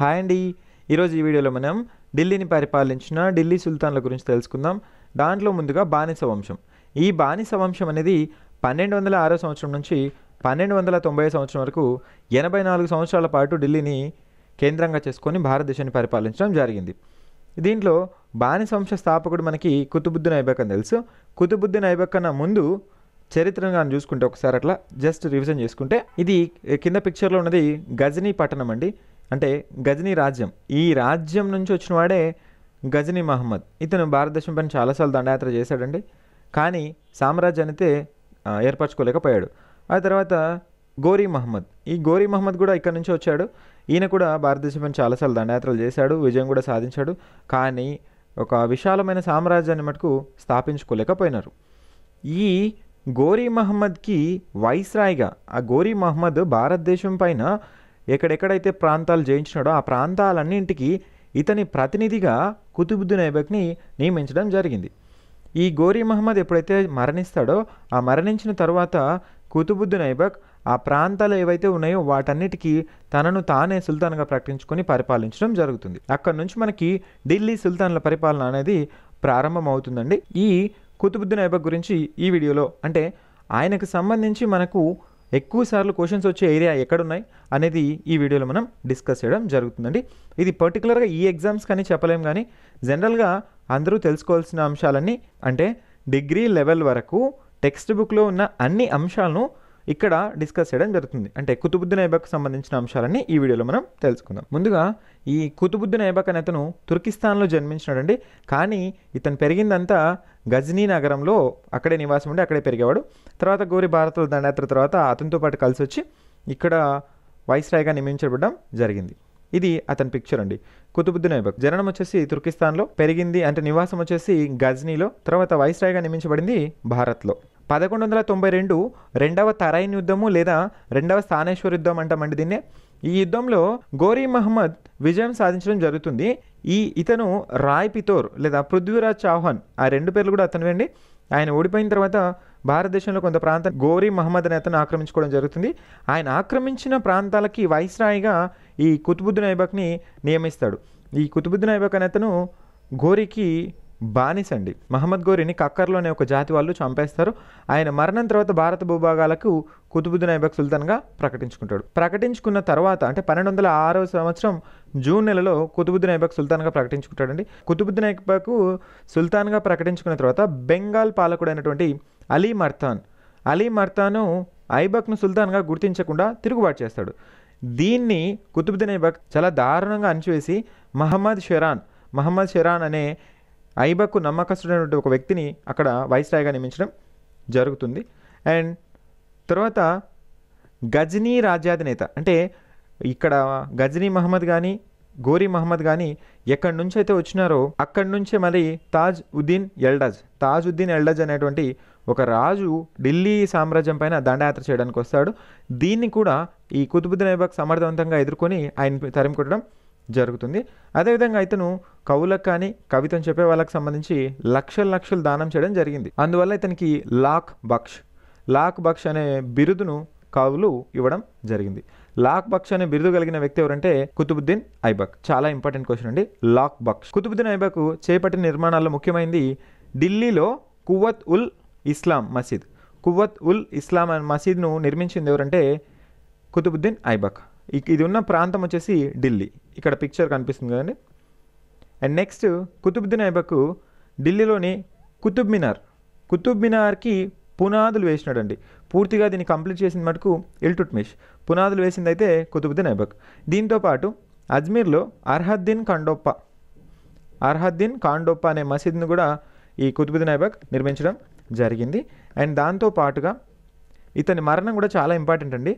hi అండి ఈరోజు ఈ వీడియోలో మనం ఢిల్లీని పరిపాలించిన ఢిల్లీ సుల్తాన్ల గురించి తెలుసుకుందాం దాంట్లో ముందుగా బానిస వంశం ఈ బానిస వంశం అనేది పన్నెండు వందల ఆరో సంవత్సరం నుంచి పన్నెండు వందల తొంభై సంవత్సరం వరకు ఎనభై నాలుగు సంవత్సరాల పాటు ఢిల్లీని కేంద్రంగా చేసుకొని భారతదేశాన్ని పరిపాలించడం జరిగింది దీంట్లో బానిస వంశ స్థాపకుడు మనకి కుతుబుద్దీన్ అని తెలుసు కుతుబుద్దీన్ అన్న ముందు చరిత్రను కానీ చూసుకుంటే ఒకసారి అట్లా జస్ట్ రివిజన్ చేసుకుంటే ఇది కింద పిక్చర్లో ఉన్నది గజనీ పట్టణం అండి అంటే గజనీ రాజ్యం ఈ రాజ్యం నుంచి వచ్చిన వాడే గజనీ మహమ్మద్ ఇతను భారతదేశం పైన చాలాసార్లు దండయాత్ర చేశాడండి కానీ సామ్రాజ్యాన్ని అయితే ఏర్పరచుకోలేకపోయాడు ఆ తర్వాత గోరీ మహమ్మద్ ఈ గోరీ మహమ్మద్ కూడా ఇక్కడ నుంచి వచ్చాడు ఈయన కూడా భారతదేశం పైన చాలాసార్లు దండయాత్రలు చేశాడు విజయం కూడా సాధించాడు కానీ ఒక విశాలమైన సామ్రాజ్యాన్ని మటుకు స్థాపించుకోలేకపోయినారు ఈ గోరీ మహమ్మద్కి వైస్రాయ్గా ఆ గోరీ మహమ్మద్ భారతదేశం పైన ఎక్కడెక్కడైతే ప్రాంతాలు జయించినాడో ఆ ప్రాంతాలన్నింటికి ఇతని ప్రతినిధిగా కుతుబుద్దీన్ ఐబక్ని నియమించడం జరిగింది ఈ గోరీ మహమ్మద్ ఎప్పుడైతే మరణిస్తాడో ఆ మరణించిన తర్వాత కుతుబుద్దీన్ ఐబక్ ఆ ప్రాంతాలు ఏవైతే ఉన్నాయో వాటన్నిటికీ తనను తానే సుల్తాన్గా ప్రకటించుకొని పరిపాలించడం జరుగుతుంది అక్కడ నుంచి మనకి ఢిల్లీ సుల్తాన్ల పరిపాలన అనేది ప్రారంభమవుతుందండి ఈ కుతుబుద్దీన్ ఐబక్ గురించి ఈ వీడియోలో అంటే ఆయనకు సంబంధించి మనకు ఎక్కువ సార్లు క్వశ్చన్స్ వచ్చే ఏరియా ఎక్కడున్నాయి అనేది ఈ వీడియోలో మనం డిస్కస్ చేయడం జరుగుతుందండి ఇది పర్టికులర్గా ఈ ఎగ్జామ్స్ కానీ చెప్పలేం కానీ జనరల్గా అందరూ తెలుసుకోవాల్సిన అంశాలన్నీ అంటే డిగ్రీ లెవెల్ వరకు టెక్స్ట్ బుక్లో ఉన్న అన్ని అంశాలను ఇక్కడ డిస్కస్ చేయడం జరుగుతుంది అంటే కుతుబుద్దీన్ ఐబక్ సంబంధించిన అంశాలన్నీ ఈ వీడియోలో మనం తెలుసుకుందాం ముందుగా ఈ కుతుబుద్దీన్ ఐబక్ అనే అతను తుర్కిస్తాన్లో జన్మించినాడండి కానీ ఇతను పెరిగిందంతా గజ్నీ నగరంలో అక్కడే నివాసం ఉండి అక్కడే పెరిగేవాడు తర్వాత గౌరీ భారత దండయాత్ర తర్వాత అతనితో పాటు కలిసి వచ్చి ఇక్కడ వైస్రాయ్గా నియమించబడడం జరిగింది ఇది అతని పిక్చర్ అండి కుతుబుద్దీన్ ఐబక్ జననం వచ్చేసి తుర్కిస్తాన్లో పెరిగింది అంటే నివాసం వచ్చేసి గజ్నీలో తర్వాత వైస్రాయ్గా నియమించబడింది భారత్లో పదకొండు వందల తొంభై రెండు రెండవ తరైన్ యుద్ధము లేదా రెండవ స్థానేశ్వర యుద్ధం అంటామండి దీన్నే ఈ యుద్ధంలో గోరీ మహమ్మద్ విజయం సాధించడం జరుగుతుంది ఈ ఇతను రాయ్ పితోర్ లేదా పృథ్వీరాజ్ చౌహాన్ ఆ రెండు పేర్లు కూడా అతను వెండి ఆయన ఓడిపోయిన తర్వాత భారతదేశంలో కొంత ప్రాంతం గోరీ మహమ్మద్ అనే అతను ఆక్రమించుకోవడం జరుగుతుంది ఆయన ఆక్రమించిన ప్రాంతాలకి వైస్రాయిగా ఈ కుతుబుద్దు ఐబక్ని నియమిస్తాడు ఈ కుతుబుద్దు ఐబక్ అనే అతను గోరీకి బానిసండి మహమ్మద్ గోరిని కక్కర్లోనే ఒక జాతి వాళ్ళు చంపేస్తారు ఆయన మరణం తర్వాత భారత భూభాగాలకు కుతుబుద్దీన్ ఐబక్ సుల్తాన్గా ప్రకటించుకుంటాడు ప్రకటించుకున్న తర్వాత అంటే పన్నెండు వందల ఆరో సంవత్సరం జూన్ నెలలో కుతుబుద్దీన్ ఐబక్ సుల్తాన్గా ప్రకటించుకుంటాడండి కుతుబుద్దీన్ ఐబక్ సుల్తాన్గా ప్రకటించుకున్న తర్వాత బెంగాల్ పాలకుడైనటువంటి అలీ మర్తాన్ అలీ మర్తాను ఐబక్ను సుల్తాన్గా గుర్తించకుండా తిరుగుబాటు చేస్తాడు దీన్ని కుతుబుద్దీన్ ఐబక్ చాలా దారుణంగా అణచివేసి మహమ్మద్ షెరాన్ మహమ్మద్ షెరాన్ అనే ఐబక్కు నమ్మకస్తుడైనటువంటి ఒక వ్యక్తిని అక్కడ వైస్రాయ్గా నియమించడం జరుగుతుంది అండ్ తర్వాత గజనీ రాజ్యాధినేత అంటే ఇక్కడ గజనీ మహమ్మద్ కానీ గోరీ మహమ్మద్ కానీ ఎక్కడి నుంచి అయితే వచ్చినారో అక్కడి నుంచే మళ్ళీ తాజ్ ఉద్దీన్ ఎల్డజ్ తాజ్ ఉద్దీన్ ఎల్డజ్ అనేటువంటి ఒక రాజు ఢిల్లీ సామ్రాజ్యం పైన దండయాత్ర చేయడానికి వస్తాడు దీన్ని కూడా ఈ కుతుబుద్దీన్ ఐబక్ సమర్థవంతంగా ఎదుర్కొని ఆయన తరిమి కొట్టడం జరుగుతుంది అదేవిధంగా ఇతను కవులకు కానీ కవితను చెప్పే వాళ్ళకి సంబంధించి లక్షల లక్షలు దానం చేయడం జరిగింది అందువల్ల ఇతనికి లాక్ బక్ష్ లాక్ బక్ష్ అనే బిరుదును కవులు ఇవ్వడం జరిగింది లాక్ బక్ష్ అనే బిరుదు కలిగిన వ్యక్తి ఎవరంటే కుతుబుద్దీన్ ఐబక్ చాలా ఇంపార్టెంట్ క్వశ్చన్ అండి లాక్ బక్ష్ కుతుబుద్దీన్ ఐబక్ చేపట్టిన నిర్మాణాల్లో ముఖ్యమైనది ఢిల్లీలో కువత్ ఉల్ ఇస్లాం మసీద్ కువత్ ఉల్ ఇస్లాం అనే మసీద్ను నిర్మించింది ఎవరంటే కుతుబుద్దీన్ ఐబక్ ఇది ఉన్న ప్రాంతం వచ్చేసి ఢిల్లీ ఇక్కడ పిక్చర్ కనిపిస్తుంది కదండి అండ్ నెక్స్ట్ కుతుబ్దీన్ ఐబక్ ఢిల్లీలోని కుతుబ్ మినార్ కుతుబ్ మినార్కి పునాదులు వేసినాడండి పూర్తిగా దీన్ని కంప్లీట్ చేసిన మటుకు ఇల్టుట్మిష్ పునాదులు వేసింది అయితే కుతుబ్దీన్ ఐబక్ దీంతోపాటు అజ్మీర్లో అర్హద్దీన్ ఖండోప్ప అర్హద్దీన్ ఖాండోప్ప అనే మసీద్ను కూడా ఈ కుతుబుద్దీన్ ఐబక్ నిర్మించడం జరిగింది అండ్ దాంతో పాటుగా ఇతని మరణం కూడా చాలా ఇంపార్టెంట్ అండి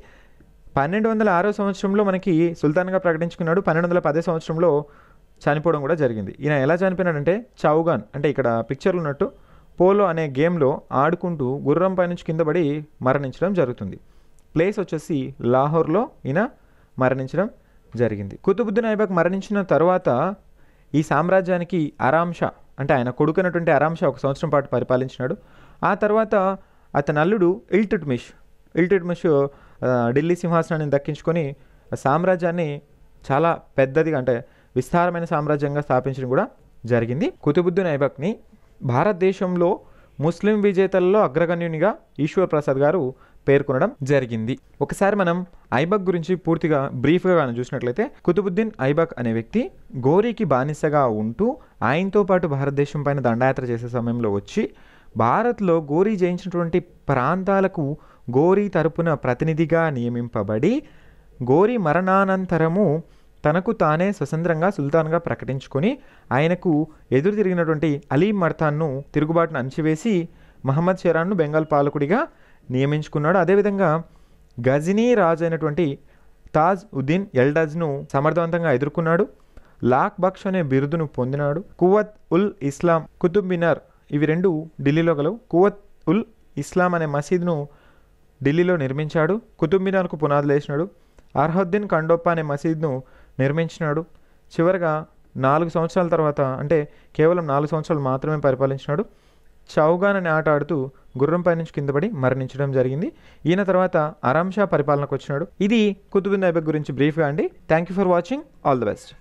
పన్నెండు వందల ఆరో సంవత్సరంలో మనకి సుల్తాన్గా ప్రకటించుకున్నాడు పన్నెండు వందల పదే సంవత్సరంలో చనిపోవడం కూడా జరిగింది ఈయన ఎలా చనిపోయినాడంటే చౌగాన్ అంటే ఇక్కడ పిక్చర్లు ఉన్నట్టు పోలో అనే గేమ్లో ఆడుకుంటూ గుర్రం పైనుంచి కింద పడి మరణించడం జరుగుతుంది ప్లేస్ వచ్చేసి లాహోర్లో ఈయన మరణించడం జరిగింది కుతుబుద్దీన్ ఐబక్ మరణించిన తర్వాత ఈ సామ్రాజ్యానికి అరాంషా అంటే ఆయన కొడుకున్నటువంటి అరాంషా ఒక సంవత్సరం పాటు పరిపాలించినాడు ఆ తర్వాత అతని అల్లుడు ఇల్టుడ్మిష్ ఇల్టుట్మిష్ ఢిల్లీ సింహాసనాన్ని దక్కించుకొని సామ్రాజ్యాన్ని చాలా పెద్దదిగా అంటే విస్తారమైన సామ్రాజ్యంగా స్థాపించడం కూడా జరిగింది కుతుబుద్దీన్ ఐబక్ని భారతదేశంలో ముస్లిం విజేతల్లో అగ్రగణ్యునిగా ఈశ్వర్ ప్రసాద్ గారు పేర్కొనడం జరిగింది ఒకసారి మనం ఐబక్ గురించి పూర్తిగా బ్రీఫ్గా కానీ చూసినట్లయితే కుతుబుద్దీన్ ఐబక్ అనే వ్యక్తి గోరీకి బానిసగా ఉంటూ ఆయనతో పాటు భారతదేశం పైన దండయాత్ర చేసే సమయంలో వచ్చి భారత్లో గోరీ జయించినటువంటి ప్రాంతాలకు గోరి తరపున ప్రతినిధిగా నియమింపబడి గోరి మరణానంతరము తనకు తానే స్వతంత్రంగా సుల్తాన్గా ప్రకటించుకొని ఆయనకు ఎదురు తిరిగినటువంటి అలీ మర్తాన్ను తిరుగుబాటును అణిచివేసి మహమ్మద్ షెరాన్ను బెంగాల్ పాలకుడిగా నియమించుకున్నాడు అదేవిధంగా గజినీ రాజు అయినటువంటి తాజ్ ఉద్దీన్ ఎల్డజ్ను సమర్థవంతంగా ఎదుర్కొన్నాడు లాక్ బక్ష్ అనే బిరుదును పొందినాడు కువత్ ఉల్ ఇస్లాం కుతుబ్ మినార్ ఇవి రెండు ఢిల్లీలో గలవు కువత్ ఉల్ ఇస్లాం అనే మసీద్ను ఢిల్లీలో నిర్మించాడు కుతుబ్మినార్కు పునాదులు వేసినాడు అర్హద్దీన్ ఖండోప్ప అనే మసీద్ను నిర్మించినాడు చివరగా నాలుగు సంవత్సరాల తర్వాత అంటే కేవలం నాలుగు సంవత్సరాలు మాత్రమే పరిపాలించినాడు చౌగాన్ అనే ఆట ఆడుతూ గుర్రం నుంచి కిందపడి మరణించడం జరిగింది ఈయన తర్వాత అరాంషా పరిపాలనకు వచ్చినాడు ఇది కుతుబిన్ ఐబక్ గురించి బ్రీఫ్గా అండి thank you for watching all the best